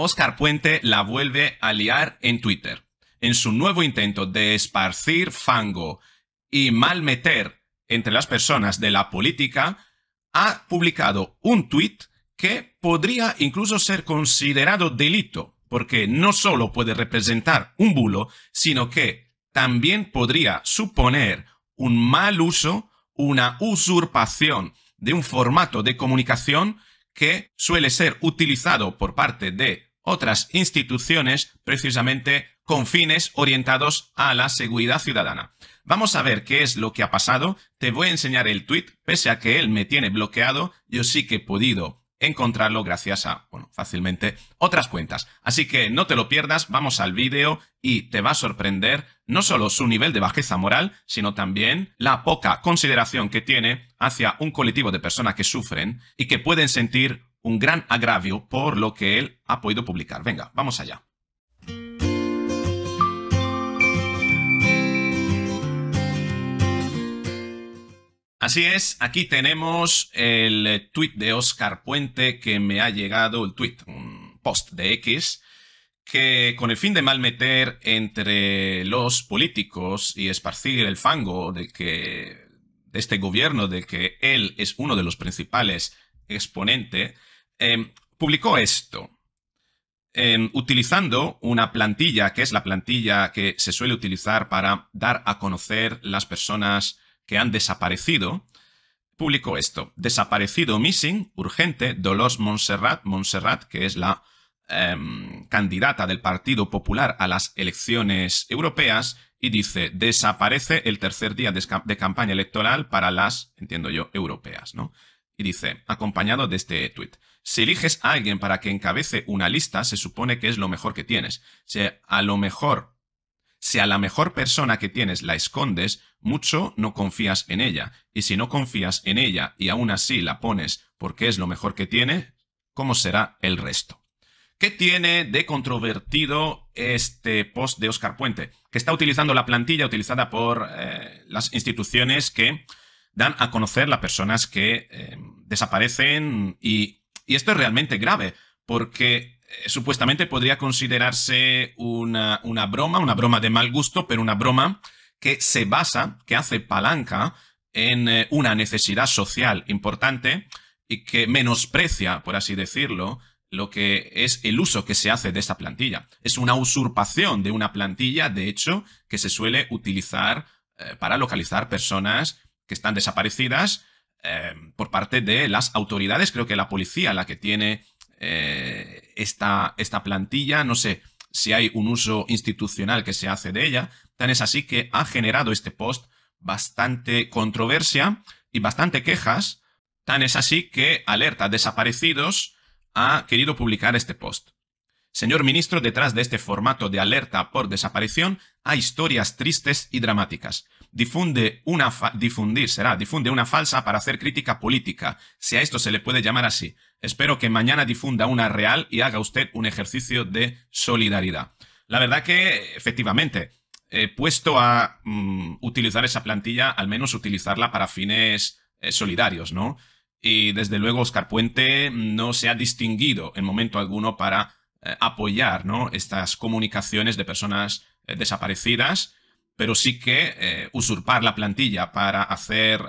Oscar Puente la vuelve a liar en Twitter. En su nuevo intento de esparcir fango y malmeter entre las personas de la política, ha publicado un tuit que podría incluso ser considerado delito, porque no solo puede representar un bulo, sino que también podría suponer un mal uso, una usurpación de un formato de comunicación que suele ser utilizado por parte de otras instituciones precisamente con fines orientados a la seguridad ciudadana. Vamos a ver qué es lo que ha pasado. Te voy a enseñar el tweet, pese a que él me tiene bloqueado, yo sí que he podido encontrarlo gracias a, bueno, fácilmente otras cuentas. Así que no te lo pierdas, vamos al vídeo y te va a sorprender no solo su nivel de bajeza moral, sino también la poca consideración que tiene hacia un colectivo de personas que sufren y que pueden sentir un gran agravio por lo que él ha podido publicar. Venga, vamos allá. Así es, aquí tenemos el eh, tweet de Oscar Puente que me ha llegado, el tweet, un post de X, que con el fin de malmeter entre los políticos y esparcir el fango de que este gobierno de que él es uno de los principales exponentes, Em, publicó esto em, utilizando una plantilla, que es la plantilla que se suele utilizar para dar a conocer las personas que han desaparecido. Publicó esto, desaparecido missing, urgente, Dolores Montserrat, Montserrat que es la em, candidata del Partido Popular a las elecciones europeas, y dice, desaparece el tercer día de, campaña electoral para las, entiendo yo, europeas, ¿no? Y dice, acompañado de este tuit. Si eliges a alguien para que encabece una lista, se supone que es lo mejor que tienes. Si a lo mejor, si a la mejor persona que tienes la escondes, mucho no confías en ella. Y si no confías en ella y aún así la pones porque es lo mejor que tiene, ¿cómo será el resto? ¿Qué tiene de controvertido este post de Oscar Puente? Que está utilizando la plantilla utilizada por eh, las instituciones que dan a conocer las personas que eh, desaparecen y y esto es realmente grave, porque eh, supuestamente podría considerarse una, una broma, una broma de mal gusto, pero una broma que se basa, que hace palanca en eh, una necesidad social importante y que menosprecia, por así decirlo, lo que es el uso que se hace de esta plantilla. Es una usurpación de una plantilla, de hecho, que se suele utilizar eh, para localizar personas que están desaparecidas eh, por parte de las autoridades. Creo que la policía, la que tiene eh, esta, esta plantilla, no sé si hay un uso institucional que se hace de ella. Tan es así que ha generado este post bastante controversia y bastante quejas. Tan es así que Alerta Desaparecidos ha querido publicar este post. Señor ministro, detrás de este formato de alerta por desaparición hay historias tristes y dramáticas. Difunde una difundir será, difunde una falsa para hacer crítica política, si a esto se le puede llamar así. Espero que mañana difunda una real y haga usted un ejercicio de solidaridad. La verdad que, efectivamente, he puesto a mm, utilizar esa plantilla, al menos utilizarla para fines eh, solidarios, ¿no? Y desde luego Oscar Puente no se ha distinguido en momento alguno para eh, apoyar ¿no? estas comunicaciones de personas eh, desaparecidas, pero sí que eh, usurpar la plantilla para hacer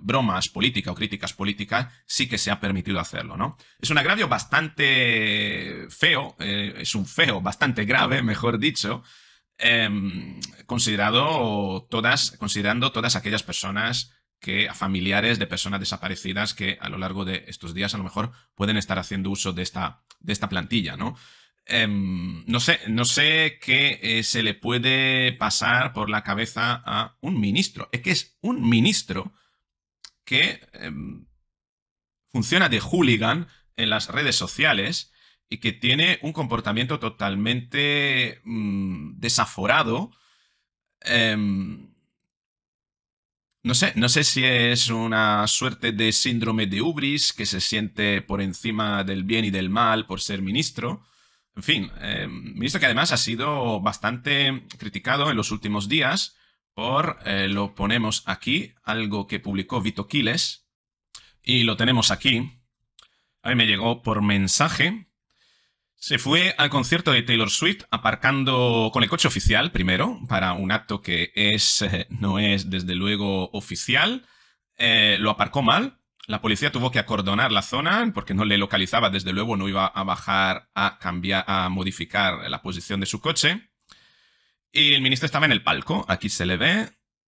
bromas políticas o críticas políticas sí que se ha permitido hacerlo. ¿no? Es un agravio bastante feo, es un feo bastante grave, mejor dicho, em, considerado todas, considerando todas aquellas personas que a familiares de personas desaparecidas que a lo largo de estos días a lo mejor pueden estar haciendo uso de esta, de esta plantilla, ¿no? Em, no sé, no sé qué eh, se le puede pasar por la cabeza a un ministro. Es que es un ministro que em, funciona de hooligan en las redes sociales y que tiene un comportamiento totalmente mm, desaforado. Em, no sé, no sé si es una suerte de síndrome de Ubris, que se siente por encima del bien y del mal por ser ministro. En fin, eh, ministro que además ha sido bastante criticado en los últimos días por, eh, lo ponemos aquí, algo que publicó Vito Quiles, y lo tenemos aquí. A mí me llegó por mensaje se fue al concierto de Taylor Swift aparcando con el coche oficial primero, para un acto que es, eh, no es desde luego oficial. Eh, lo aparcó mal. La policía tuvo que acordonar la zona porque no le localizaba, desde luego no iba a bajar a cambiar, a modificar la posición de su coche. Y el ministro estaba en el palco, aquí se le ve,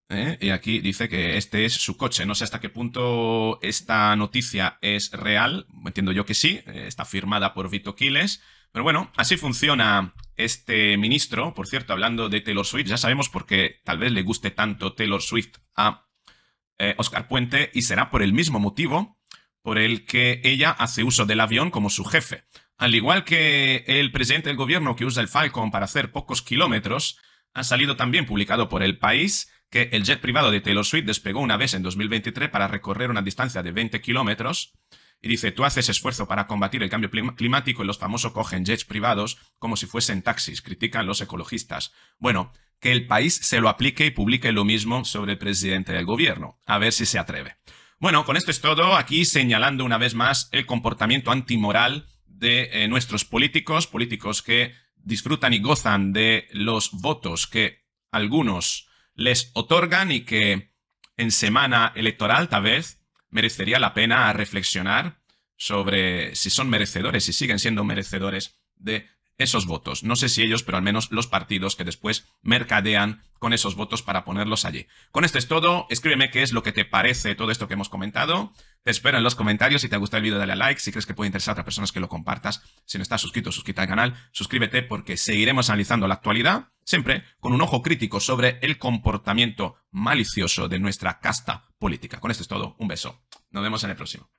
eh, Y aquí dice que este es su coche. No sé hasta qué punto esta noticia es real. Entiendo yo que sí. Está firmada por Vito Quiles. Pero bueno, así funciona este ministro. Por cierto, hablando de Taylor Swift, ya sabemos por qué tal vez le guste tanto Taylor Swift a eh, Oscar Puente y será por el mismo motivo por el que ella hace uso del avión como su jefe. Al igual que el presidente del gobierno que usa el Falcon para hacer pocos kilómetros, ha salido también publicado por El País que el jet privado de Taylor Swift despegó una vez en 2023 para recorrer una distancia de 20 kilómetros y dice, tú haces esfuerzo para combatir el cambio climático y los famosos cogen jets privados como si fuesen taxis, critican los ecologistas. Bueno, que el país se lo aplique y publique lo mismo sobre el presidente del gobierno, a ver si se atreve. Bueno, con esto es todo, aquí señalando una vez más el comportamiento antimoral de eh, nuestros políticos, políticos que disfrutan y gozan de los votos que algunos les otorgan y que en semana electoral tal vez merecería la pena reflexionar sobre si son merecedores, y siguen siendo merecedores de esos votos. No sé si ellos, pero al menos los partidos que después mercadean con esos votos para ponerlos allí. Con esto es todo. Escríbeme qué es lo que te parece todo esto que hemos comentado. Te espero en los comentarios. Si te ha gustado el vídeo, dale a like. Si crees que puede interesar a otras personas, que lo compartas. Si no estás suscrito, suscríbete al canal. Suscríbete porque seguiremos analizando la actualidad, siempre con un ojo crítico sobre el comportamiento malicioso de nuestra casta política. Con esto es todo. Un beso. Nos vemos en el próximo.